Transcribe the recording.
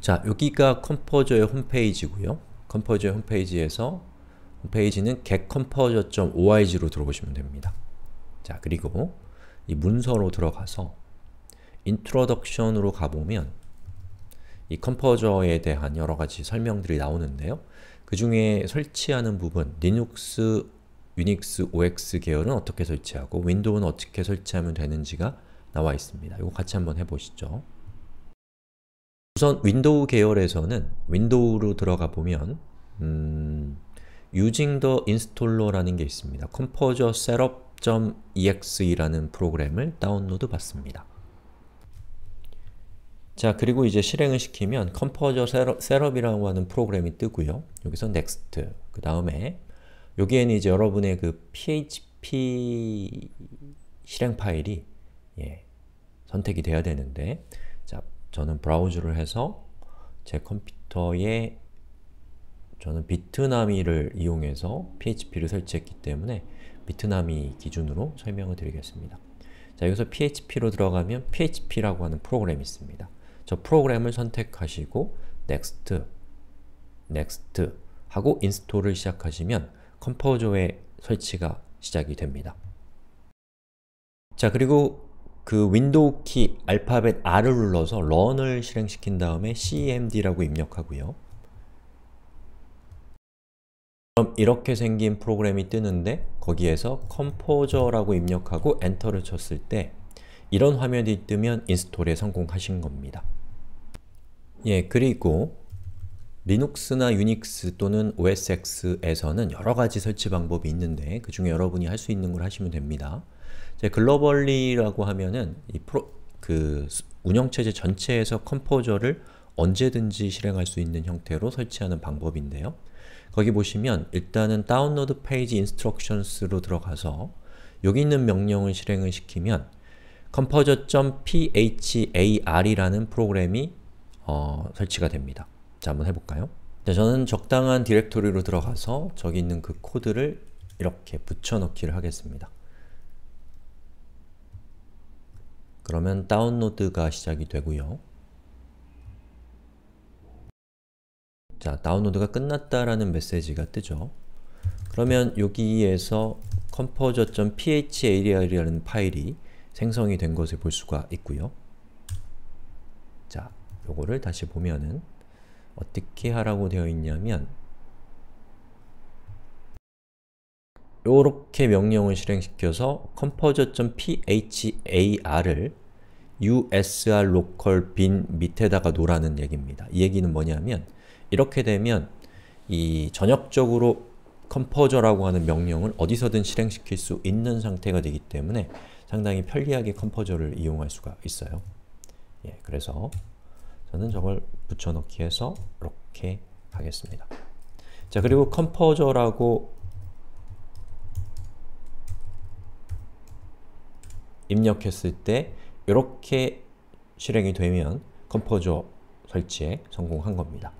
자, 여기가 컴포저의 홈페이지고요. 컴포저의 홈페이지에서 홈페이지는 getComposer.org로 들어보시면 됩니다. 자, 그리고 이 문서로 들어가서 인트로덕션으로 가보면 이 컴포저에 대한 여러가지 설명들이 나오는데요. 그 중에 설치하는 부분, 리눅스, 유닉스, OX 계열은 어떻게 설치하고 윈도우는 어떻게 설치하면 되는지가 나와 있습니다. 이거 같이 한번 해보시죠. 우선 윈도우 계열에서는 윈도우로 들어가 보면 음, using the installer라는 게 있습니다. composer setup.exe라는 프로그램을 다운로드 받습니다. 자, 그리고 이제 실행을 시키면 컴포저 셋업이라고 하는 프로그램이 뜨고요. 여기서 next, 그 다음에 여기에는 이제 여러분의 그 php 실행 파일이 예, 선택이 되야 되는데 저는 브라우즈를 해서 제 컴퓨터에 저는 비트나미를 이용해서 PHP를 설치했기 때문에 비트나미 기준으로 설명을 드리겠습니다. 자, 여기서 PHP로 들어가면 PHP라고 하는 프로그램이 있습니다. 저 프로그램을 선택하시고 next, next 하고 인스톨을 시작하시면 컴포저의 설치가 시작이 됩니다. 자, 그리고 그 윈도우 키 알파벳 R을 눌러서 r u n 을 실행시킨 다음에 cmd라고 입력하고요. 그럼 이렇게 생긴 프로그램이 뜨는데 거기에서 컴포저라고 입력하고 엔터를 쳤을 때 이런 화면이 뜨면 인스톨에 성공하신 겁니다. 예, 그리고 리눅스나 유닉스 또는 OSX에서는 여러 가지 설치 방법이 있는데 그 중에 여러분이 할 수 있는 걸 하시면 됩니다. 이제 글로벌리라고 하면은 프로, 그 운영체제 전체에서 컴포저를 언제든지 실행할 수 있는 형태로 설치하는 방법인데요. 거기 보시면 일단은 다운로드 페이지 인스트럭션스로 들어가서 여기 있는 명령을 실행을 시키면 컴포저.phar이라는 프로그램이 어, 설치가 됩니다. 자, 한번 해볼까요? 자, 네, 저는 적당한 디렉토리로 들어가서 저기 있는 그 코드를 이렇게 붙여넣기를 하겠습니다. 그러면 다운로드가 시작이 되고요. 자, 다운로드가 끝났다라는 메시지가 뜨죠. 그러면 여기에서 composer.phali라는 파일이 생성이 된 것을 볼 수가 있고요. 자, 요거를 다시 보면은 어떻게 하라고 되어 있냐면 이렇게 명령을 실행시켜서 composer.phar을 usr local bin 밑에다가 놓으라는 얘기입니다. 이 얘기는 뭐냐면 이렇게 되면 이 전역적으로 컴포저라고 하는 명령을 어디서든 실행시킬 수 있는 상태가 되기 때문에 상당히 편리하게 컴포저를 이용할 수가 있어요. 예, 그래서 저는 저걸 붙여넣기 해서 이렇게 하겠습니다. 자 그리고 컴포저라고 입력했을 때 이렇게 실행이 되면 컴포저 설치에 성공한 겁니다.